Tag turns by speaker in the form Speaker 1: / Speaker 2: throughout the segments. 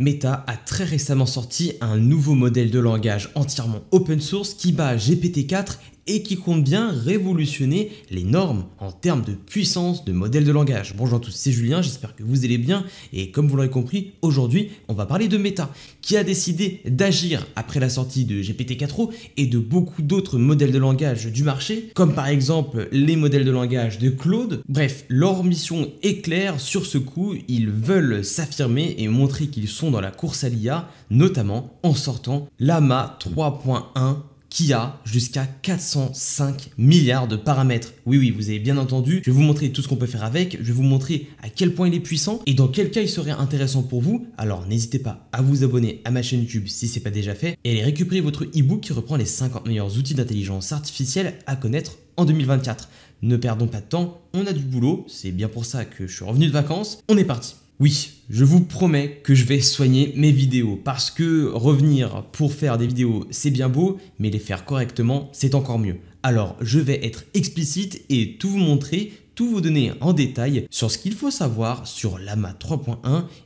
Speaker 1: Meta a très récemment sorti un nouveau modèle de langage entièrement open source qui bat GPT-4 et qui compte bien révolutionner les normes en termes de puissance de modèles de langage. Bonjour à tous, c'est Julien, j'espère que vous allez bien et comme vous l'aurez compris, aujourd'hui on va parler de Meta qui a décidé d'agir après la sortie de GPT-4o et de beaucoup d'autres modèles de langage du marché, comme par exemple les modèles de langage de Claude. Bref, leur mission est claire sur ce coup, ils veulent s'affirmer et montrer qu'ils sont dans la course à l'IA, notamment en sortant l'AMA 3.1 qui a jusqu'à 405 milliards de paramètres. Oui, oui, vous avez bien entendu, je vais vous montrer tout ce qu'on peut faire avec, je vais vous montrer à quel point il est puissant et dans quel cas il serait intéressant pour vous. Alors n'hésitez pas à vous abonner à ma chaîne YouTube si c'est pas déjà fait et allez récupérer votre e-book qui reprend les 50 meilleurs outils d'intelligence artificielle à connaître en 2024. Ne perdons pas de temps, on a du boulot, c'est bien pour ça que je suis revenu de vacances, on est parti oui, je vous promets que je vais soigner mes vidéos parce que revenir pour faire des vidéos c'est bien beau, mais les faire correctement c'est encore mieux. Alors je vais être explicite et tout vous montrer, tout vous donner en détail sur ce qu'il faut savoir sur l'AMA 3.1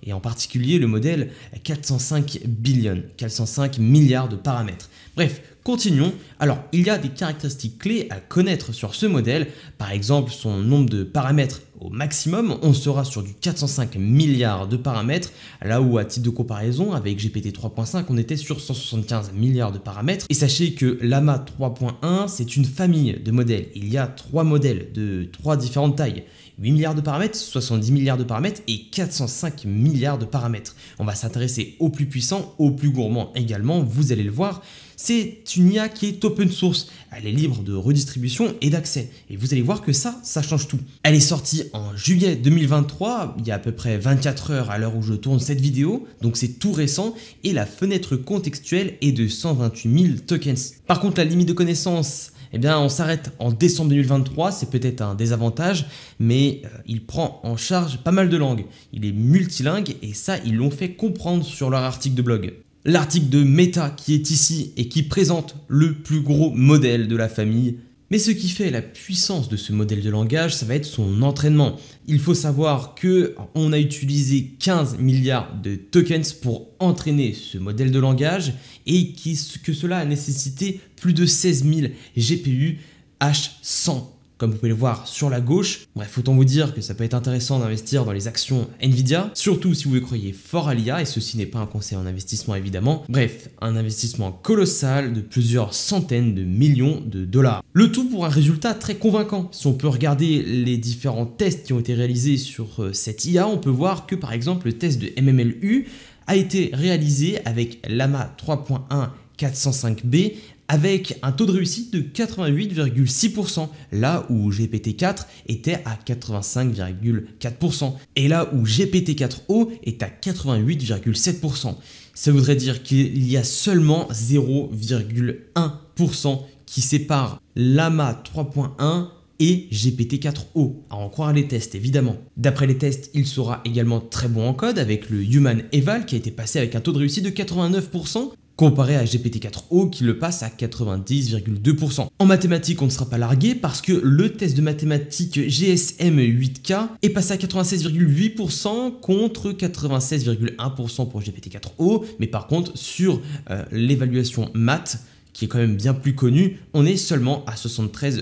Speaker 1: et en particulier le modèle 405 billion, 405 milliards de paramètres. Bref, continuons. Alors, il y a des caractéristiques clés à connaître sur ce modèle, par exemple son nombre de paramètres au maximum, on sera sur du 405 milliards de paramètres, là où à titre de comparaison avec GPT 3.5 on était sur 175 milliards de paramètres. Et sachez que Lama 3.1 c'est une famille de modèles, il y a trois modèles de trois différentes tailles. 8 milliards de paramètres, 70 milliards de paramètres et 405 milliards de paramètres. On va s'intéresser aux plus puissants, aux plus gourmands également, vous allez le voir. C'est une IA qui est open source. Elle est libre de redistribution et d'accès. Et vous allez voir que ça, ça change tout. Elle est sortie en juillet 2023, il y a à peu près 24 heures à l'heure où je tourne cette vidéo, donc c'est tout récent, et la fenêtre contextuelle est de 128 000 tokens. Par contre, la limite de connaissance, eh bien, on s'arrête en décembre 2023, c'est peut-être un désavantage, mais euh, il prend en charge pas mal de langues. Il est multilingue et ça, ils l'ont fait comprendre sur leur article de blog. L'article de Meta qui est ici et qui présente le plus gros modèle de la famille. Mais ce qui fait la puissance de ce modèle de langage, ça va être son entraînement. Il faut savoir que on a utilisé 15 milliards de tokens pour entraîner ce modèle de langage et que cela a nécessité plus de 16 000 GPU H100 comme vous pouvez le voir sur la gauche. Bref, autant vous dire que ça peut être intéressant d'investir dans les actions Nvidia, surtout si vous croyez fort à l'IA, et ceci n'est pas un conseil en investissement évidemment. Bref, un investissement colossal de plusieurs centaines de millions de dollars. Le tout pour un résultat très convaincant. Si on peut regarder les différents tests qui ont été réalisés sur euh, cette IA, on peut voir que par exemple le test de MMLU a été réalisé avec Lama 3.1 405B avec un taux de réussite de 88,6%, là où GPT-4 était à 85,4%, et là où GPT-4O est à 88,7%. Ça voudrait dire qu'il y a seulement 0,1% qui sépare l'AMA 3.1 et GPT-4O, à en croire les tests évidemment. D'après les tests, il sera également très bon en code avec le Human Eval qui a été passé avec un taux de réussite de 89%, comparé à GPT-4O qui le passe à 90,2%. En mathématiques, on ne sera pas largué parce que le test de mathématiques GSM 8K est passé à 96,8% contre 96,1% pour GPT-4O, mais par contre, sur euh, l'évaluation maths, qui est quand même bien plus connu, on est seulement à 73%,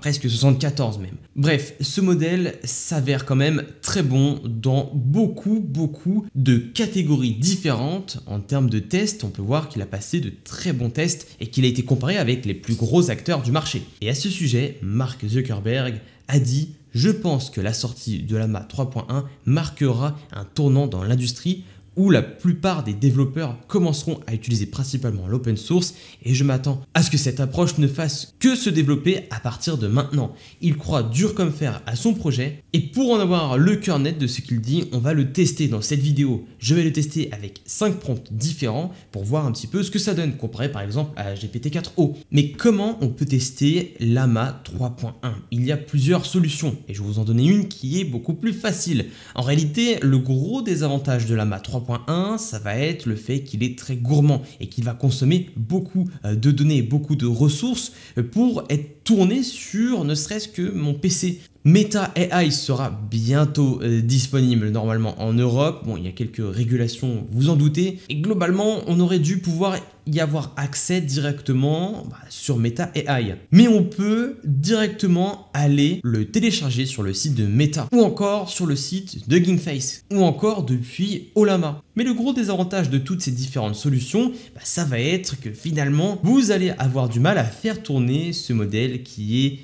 Speaker 1: presque 74 même. Bref, ce modèle s'avère quand même très bon dans beaucoup, beaucoup de catégories différentes. En termes de tests, on peut voir qu'il a passé de très bons tests et qu'il a été comparé avec les plus gros acteurs du marché. Et à ce sujet, Mark Zuckerberg a dit je pense que la sortie de l'AMA 3.1 marquera un tournant dans l'industrie où la plupart des développeurs commenceront à utiliser principalement l'open source et je m'attends à ce que cette approche ne fasse que se développer à partir de maintenant. Il croit dur comme fer à son projet et pour en avoir le cœur net de ce qu'il dit, on va le tester dans cette vidéo. Je vais le tester avec cinq prompts différents pour voir un petit peu ce que ça donne comparé par exemple à GPT-4o. Mais comment on peut tester Lama 3.1 Il y a plusieurs solutions et je vous en donner une qui est beaucoup plus facile. En réalité, le gros désavantage de Lama 3.1 ça va être le fait qu'il est très gourmand et qu'il va consommer beaucoup euh, de données, beaucoup de ressources euh, pour être tourner sur ne serait-ce que mon PC. Meta AI sera bientôt euh, disponible normalement en Europe. Bon, il y a quelques régulations, vous en doutez. Et globalement, on aurait dû pouvoir y avoir accès directement bah, sur Meta AI. Mais on peut directement aller le télécharger sur le site de Meta ou encore sur le site de Gameface ou encore depuis Olama. Mais le gros désavantage de toutes ces différentes solutions, bah, ça va être que finalement, vous allez avoir du mal à faire tourner ce modèle qui est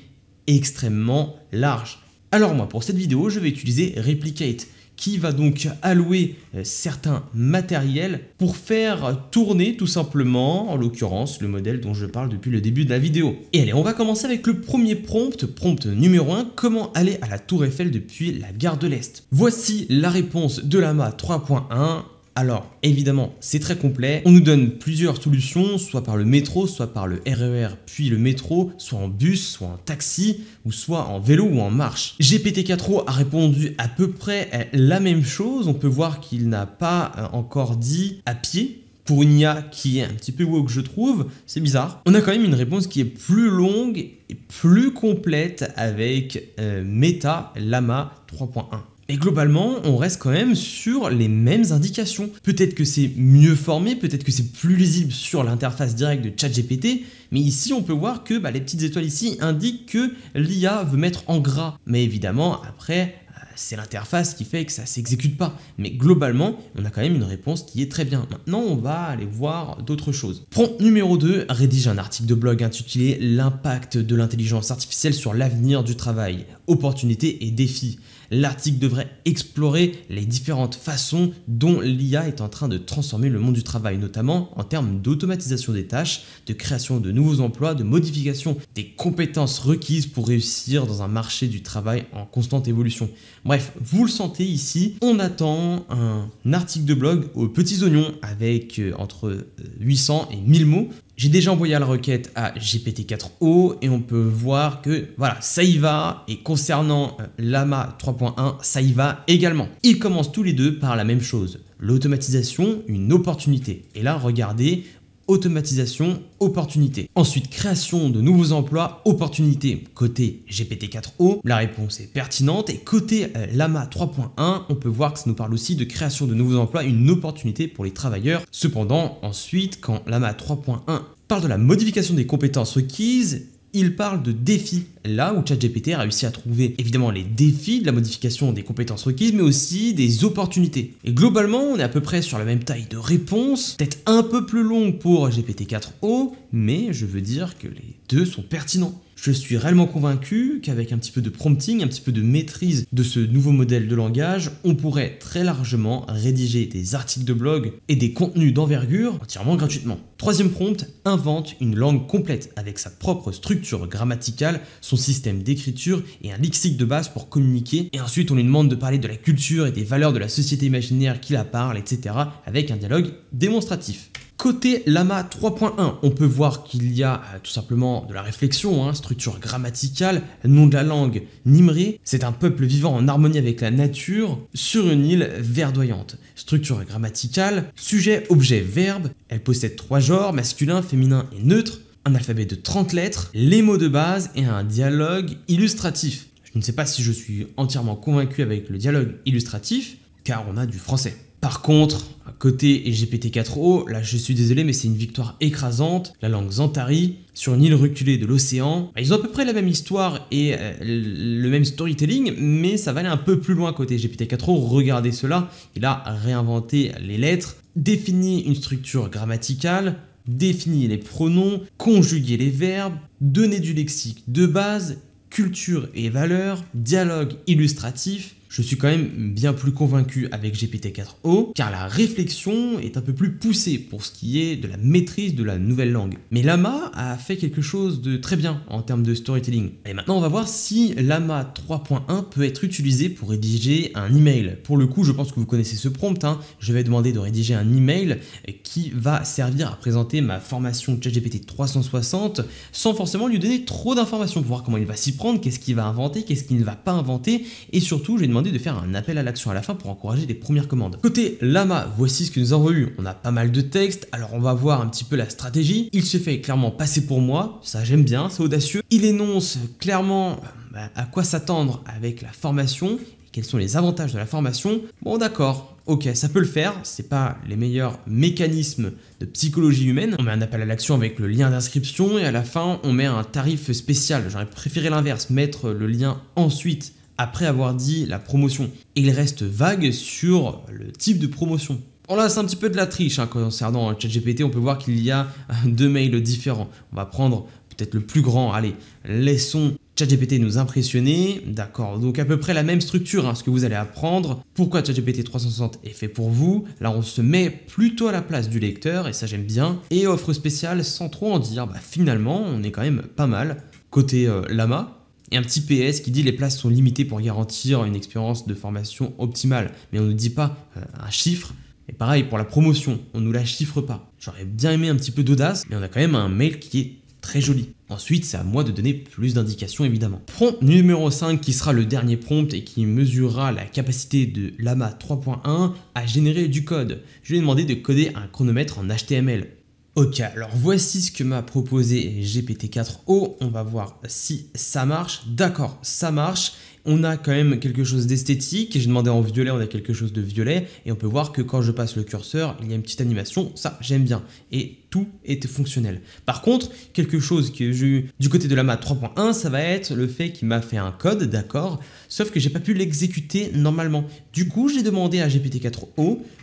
Speaker 1: extrêmement large. Alors moi, pour cette vidéo, je vais utiliser Replicate, qui va donc allouer euh, certains matériels pour faire tourner tout simplement, en l'occurrence, le modèle dont je parle depuis le début de la vidéo. Et allez, on va commencer avec le premier prompt, prompt numéro 1, comment aller à la Tour Eiffel depuis la gare de l'Est. Voici la réponse de l'AMA 3.1 alors, évidemment, c'est très complet. On nous donne plusieurs solutions, soit par le métro, soit par le RER, e puis le métro, soit en bus, soit en taxi, ou soit en vélo ou en marche. GPT-4o a répondu à peu près la même chose. On peut voir qu'il n'a pas euh, encore dit à pied, pour une IA qui est un petit peu que je trouve, c'est bizarre. On a quand même une réponse qui est plus longue et plus complète avec euh, Meta Lama 3.1. Mais globalement, on reste quand même sur les mêmes indications. Peut-être que c'est mieux formé, peut-être que c'est plus lisible sur l'interface directe de ChatGPT, mais ici on peut voir que bah, les petites étoiles ici indiquent que l'IA veut mettre en gras. Mais évidemment, après, euh, c'est l'interface qui fait que ça s'exécute pas. Mais globalement, on a quand même une réponse qui est très bien. Maintenant, on va aller voir d'autres choses. Prompt numéro 2, rédige un article de blog intitulé L'impact de l'intelligence artificielle sur l'avenir du travail, opportunités et défis. L'article devrait explorer les différentes façons dont l'IA est en train de transformer le monde du travail, notamment en termes d'automatisation des tâches, de création de nouveaux emplois, de modification des compétences requises pour réussir dans un marché du travail en constante évolution. Bref, vous le sentez ici, on attend un article de blog aux petits oignons avec euh, entre 800 euh, et 1000 mots j'ai déjà envoyé la requête à GPT-4o et on peut voir que voilà, ça y va. Et concernant euh, Lama 3.1, ça y va également. Ils commencent tous les deux par la même chose. L'automatisation, une opportunité. Et là, regardez, automatisation, opportunité. Ensuite, création de nouveaux emplois, opportunité. Côté GPT-4O, la réponse est pertinente et côté euh, Lama 3.1, on peut voir que ça nous parle aussi de création de nouveaux emplois, une opportunité pour les travailleurs. Cependant, ensuite, quand Lama 3.1 parle de la modification des compétences requises, il parle de défis, là où ChatGPT a réussi à trouver évidemment les défis de la modification des compétences requises, mais aussi des opportunités. Et globalement, on est à peu près sur la même taille de réponse, peut-être un peu plus longue pour GPT-4o, mais je veux dire que les deux sont pertinents. Je suis réellement convaincu qu'avec un petit peu de prompting, un petit peu de maîtrise de ce nouveau modèle de langage, on pourrait très largement rédiger des articles de blog et des contenus d'envergure entièrement gratuitement. Troisième prompt, invente une langue complète avec sa propre structure grammaticale, son système d'écriture et un lexique de base pour communiquer. Et ensuite, on lui demande de parler de la culture et des valeurs de la société imaginaire qui la parle, etc. avec un dialogue démonstratif. Côté Lama 3.1, on peut voir qu'il y a euh, tout simplement de la réflexion, hein, structure grammaticale, nom de la langue, Nimri. C'est un peuple vivant en harmonie avec la nature sur une île verdoyante. Structure grammaticale, sujet, objet, verbe. Elle possède trois genres, masculin, féminin et neutre. Un alphabet de 30 lettres, les mots de base et un dialogue illustratif. Je ne sais pas si je suis entièrement convaincu avec le dialogue illustratif, car on a du français. Par contre, côté GPT-4O, là je suis désolé mais c'est une victoire écrasante, la langue Zantari, sur une île reculée de l'océan. Bah, ils ont à peu près la même histoire et euh, le même storytelling, mais ça va aller un peu plus loin côté GPT-4O, regardez cela, il a réinventé les lettres, défini une structure grammaticale, défini les pronoms, conjugué les verbes, donné du lexique de base, culture et valeurs, dialogue illustratif, je suis quand même bien plus convaincu avec GPT-4O, car la réflexion est un peu plus poussée pour ce qui est de la maîtrise de la nouvelle langue. Mais Lama a fait quelque chose de très bien en termes de storytelling. Et maintenant, on va voir si Lama 3.1 peut être utilisé pour rédiger un email. Pour le coup, je pense que vous connaissez ce prompt, hein. je vais demander de rédiger un email qui va servir à présenter ma formation ChatGPT 360 sans forcément lui donner trop d'informations pour voir comment il va s'y prendre, qu'est-ce qu'il va inventer, qu'est-ce qu'il ne va pas inventer, et surtout, je vais demander de faire un appel à l'action à la fin pour encourager les premières commandes. Côté Lama, voici ce que nous avons eu. On a pas mal de textes, alors on va voir un petit peu la stratégie. Il se fait clairement passer pour moi, ça j'aime bien, c'est audacieux. Il énonce clairement euh, bah, à quoi s'attendre avec la formation quels sont les avantages de la formation. Bon d'accord, ok, ça peut le faire, c'est pas les meilleurs mécanismes de psychologie humaine. On met un appel à l'action avec le lien d'inscription et à la fin on met un tarif spécial. J'aurais préféré l'inverse, mettre le lien ensuite après avoir dit la promotion. il reste vague sur le type de promotion. On là, c'est un petit peu de la triche hein, concernant euh, ChatGPT. On peut voir qu'il y a euh, deux mails différents. On va prendre peut-être le plus grand. Allez, laissons ChatGPT nous impressionner. D'accord, donc à peu près la même structure, hein, ce que vous allez apprendre. Pourquoi ChatGPT 360 est fait pour vous. Là, on se met plutôt à la place du lecteur, et ça j'aime bien. Et offre spéciale sans trop en dire. Bah, finalement, on est quand même pas mal. Côté euh, Lama, et un petit PS qui dit les places sont limitées pour garantir une expérience de formation optimale. Mais on ne dit pas euh, un chiffre. Et pareil pour la promotion, on ne nous la chiffre pas. J'aurais bien aimé un petit peu d'audace, mais on a quand même un mail qui est très joli. Ensuite, c'est à moi de donner plus d'indications évidemment. Prompt numéro 5 qui sera le dernier prompt et qui mesurera la capacité de Lama 3.1 à générer du code. Je lui ai demandé de coder un chronomètre en HTML. Ok, alors voici ce que m'a proposé GPT-4o. On va voir si ça marche. D'accord, ça marche on a quand même quelque chose d'esthétique. J'ai demandé en violet, on a quelque chose de violet. Et on peut voir que quand je passe le curseur, il y a une petite animation. Ça, j'aime bien. Et tout est fonctionnel. Par contre, quelque chose que j'ai eu du côté de la mat 3.1, ça va être le fait qu'il m'a fait un code, d'accord, sauf que j'ai pas pu l'exécuter normalement. Du coup, j'ai demandé à GPT-4o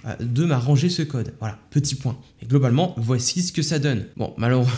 Speaker 1: euh, de m'arranger ce code. Voilà, petit point. Et globalement, voici ce que ça donne. Bon, malheureusement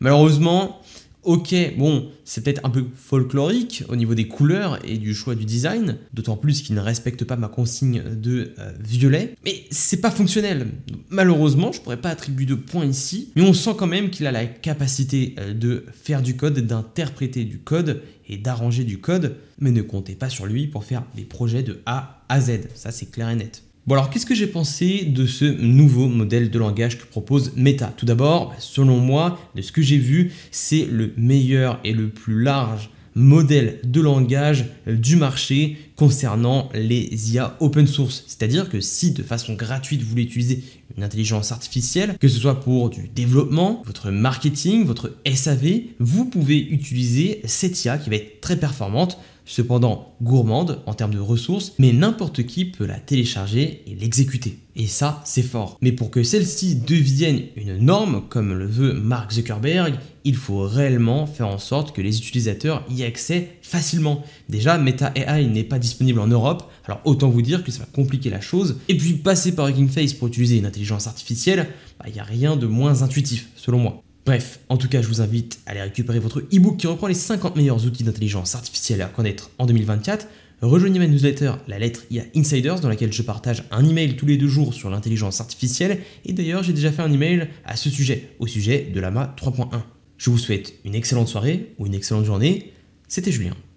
Speaker 1: malheureusement, Ok, bon, c'est peut-être un peu folklorique au niveau des couleurs et du choix du design, d'autant plus qu'il ne respecte pas ma consigne de euh, violet, mais c'est pas fonctionnel. Malheureusement, je pourrais pas attribuer de points ici, mais on sent quand même qu'il a la capacité euh, de faire du code, d'interpréter du code et d'arranger du code, mais ne comptez pas sur lui pour faire des projets de A à Z, ça c'est clair et net. Bon alors qu'est-ce que j'ai pensé de ce nouveau modèle de langage que propose Meta Tout d'abord, selon moi, de ce que j'ai vu, c'est le meilleur et le plus large modèle de langage euh, du marché concernant les IA open source. C'est-à-dire que si de façon gratuite vous voulez utiliser une intelligence artificielle, que ce soit pour du développement, votre marketing, votre SAV, vous pouvez utiliser cette IA qui va être très performante cependant gourmande en termes de ressources, mais n'importe qui peut la télécharger et l'exécuter. Et ça, c'est fort. Mais pour que celle-ci devienne une norme, comme le veut Mark Zuckerberg, il faut réellement faire en sorte que les utilisateurs y aient accès facilement. Déjà, Meta AI n'est pas disponible en Europe, alors autant vous dire que ça va compliquer la chose. Et puis passer par Hugging Face pour utiliser une intelligence artificielle, il bah, n'y a rien de moins intuitif, selon moi. Bref, en tout cas, je vous invite à aller récupérer votre e-book qui reprend les 50 meilleurs outils d'intelligence artificielle à connaître en 2024. Rejoignez ma newsletter La lettre IA Insiders dans laquelle je partage un email tous les deux jours sur l'intelligence artificielle et d'ailleurs j'ai déjà fait un email à ce sujet, au sujet de l'AMA 3.1. Je vous souhaite une excellente soirée ou une excellente journée. C'était Julien.